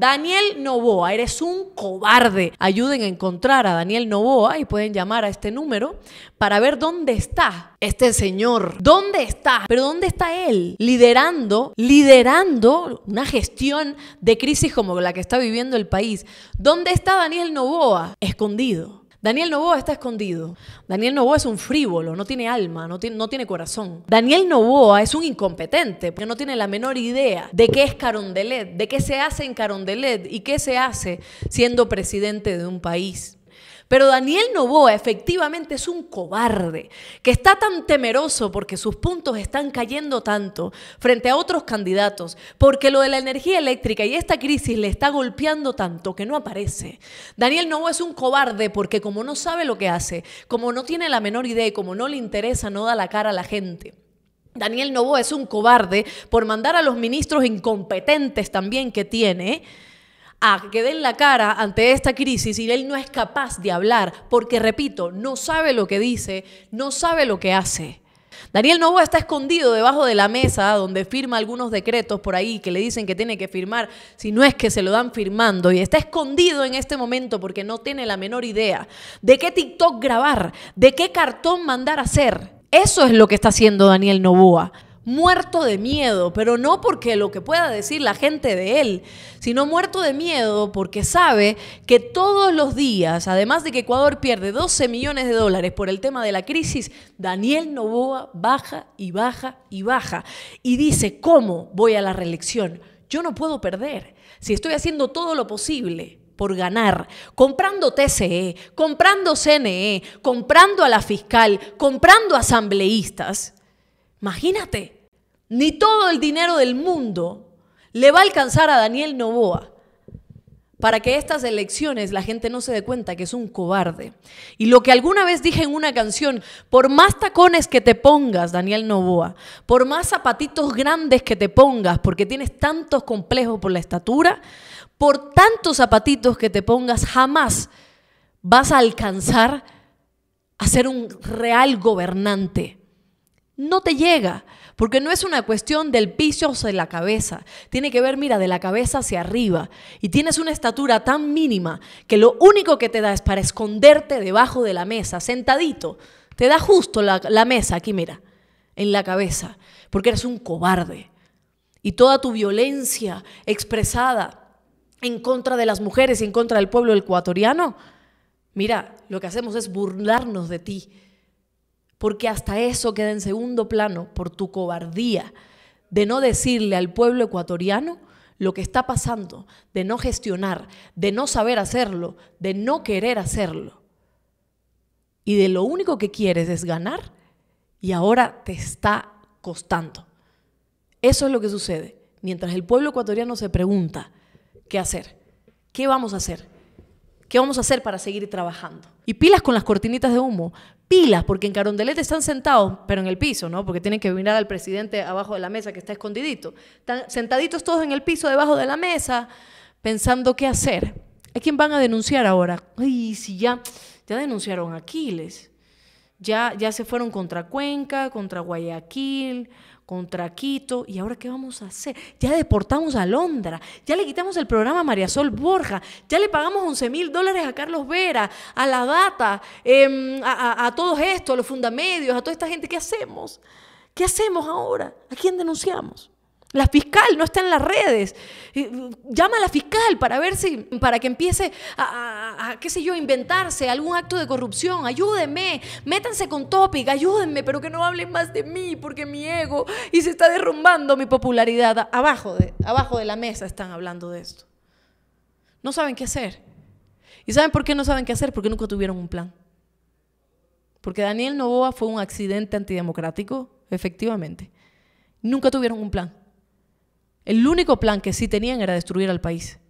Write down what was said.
Daniel Novoa, eres un cobarde. Ayuden a encontrar a Daniel Novoa y pueden llamar a este número para ver dónde está este señor. ¿Dónde está? Pero ¿dónde está él? Liderando, liderando una gestión de crisis como la que está viviendo el país. ¿Dónde está Daniel Novoa? Escondido Daniel Novoa está escondido. Daniel Novoa es un frívolo, no tiene alma, no tiene, corazón. Daniel Novoa es un incompetente, porque no tiene la menor idea de qué es Carondelet, de qué se hace en Carondelet y qué se hace siendo presidente de un país. Pero Daniel Novoa efectivamente es un cobarde, que está tan temeroso porque sus puntos están cayendo tanto frente a otros candidatos, porque lo de la energía eléctrica y esta crisis le está golpeando tanto que no aparece. Daniel Novoa es un cobarde porque como no sabe lo que hace, como no tiene la menor idea y como no le interesa, no da la cara a la gente. Daniel Novoa es un cobarde por mandar a los ministros incompetentes también que tiene a que den la cara ante esta crisis y él no es capaz de hablar porque, repito, no sabe lo que dice, no sabe lo que hace. Daniel Novoa está escondido debajo de la mesa donde firma algunos decretos por ahí que le dicen que tiene que firmar, si no es que se lo dan firmando. Y está escondido en este momento porque no tiene la menor idea de qué TikTok grabar, de qué cartón mandar hacer. Eso es lo que está haciendo Daniel Novoa muerto de miedo, pero no porque lo que pueda decir la gente de él, sino muerto de miedo porque sabe que todos los días, además de que Ecuador pierde 12 millones de dólares por el tema de la crisis, Daniel Novoa baja y baja y baja y dice, ¿cómo voy a la reelección? Yo no puedo perder. Si estoy haciendo todo lo posible por ganar, comprando TCE, comprando CNE, comprando a la fiscal, comprando asambleístas, Imagínate, ni todo el dinero del mundo le va a alcanzar a Daniel Novoa para que estas elecciones la gente no se dé cuenta que es un cobarde. Y lo que alguna vez dije en una canción, por más tacones que te pongas, Daniel Novoa, por más zapatitos grandes que te pongas, porque tienes tantos complejos por la estatura, por tantos zapatitos que te pongas, jamás vas a alcanzar a ser un real gobernante no te llega, porque no es una cuestión del piso o de la cabeza, tiene que ver, mira, de la cabeza hacia arriba, y tienes una estatura tan mínima que lo único que te da es para esconderte debajo de la mesa, sentadito, te da justo la, la mesa, aquí mira, en la cabeza, porque eres un cobarde, y toda tu violencia expresada en contra de las mujeres y en contra del pueblo ecuatoriano, mira, lo que hacemos es burlarnos de ti porque hasta eso queda en segundo plano por tu cobardía de no decirle al pueblo ecuatoriano lo que está pasando, de no gestionar, de no saber hacerlo, de no querer hacerlo. Y de lo único que quieres es ganar y ahora te está costando. Eso es lo que sucede. Mientras el pueblo ecuatoriano se pregunta, ¿qué hacer? ¿Qué vamos a hacer? ¿Qué vamos a hacer para seguir trabajando? Y pilas con las cortinitas de humo. Pilas, porque en Carondelete están sentados, pero en el piso, ¿no? Porque tienen que mirar al presidente abajo de la mesa que está escondidito. Están sentaditos todos en el piso, debajo de la mesa, pensando qué hacer. ¿A quién van a denunciar ahora? Ay, si ya, ya denunciaron a Aquiles. Ya, ya se fueron contra Cuenca, contra Guayaquil, contra Quito, ¿y ahora qué vamos a hacer? Ya deportamos a Londra, ya le quitamos el programa a María Sol Borja, ya le pagamos 11 mil dólares a Carlos Vera, a la data, em, a, a, todos estos, a los fundamedios, a toda esta gente. ¿Qué hacemos? ¿Qué hacemos ahora? ¿A quién denunciamos? La fiscal no está en las redes. Mm, llama a la fiscal para ver si, para que empiece a, qué sé yo, inventarse algún acto de corrupción. Ayúdenme, métanse con Topic, ayúdenme, pero que no hablen más de mí porque mi ego y se está derrumbando mi popularidad. Abajo de, abajo de la mesa están hablando de esto. No saben qué hacer. ¿Y saben por qué no saben qué hacer? Porque nunca tuvieron un plan. Porque Daniel Novoa fue un accidente antidemocrático, efectivamente. Nunca tuvieron un plan. El único plan que sí tenían era destruir al país.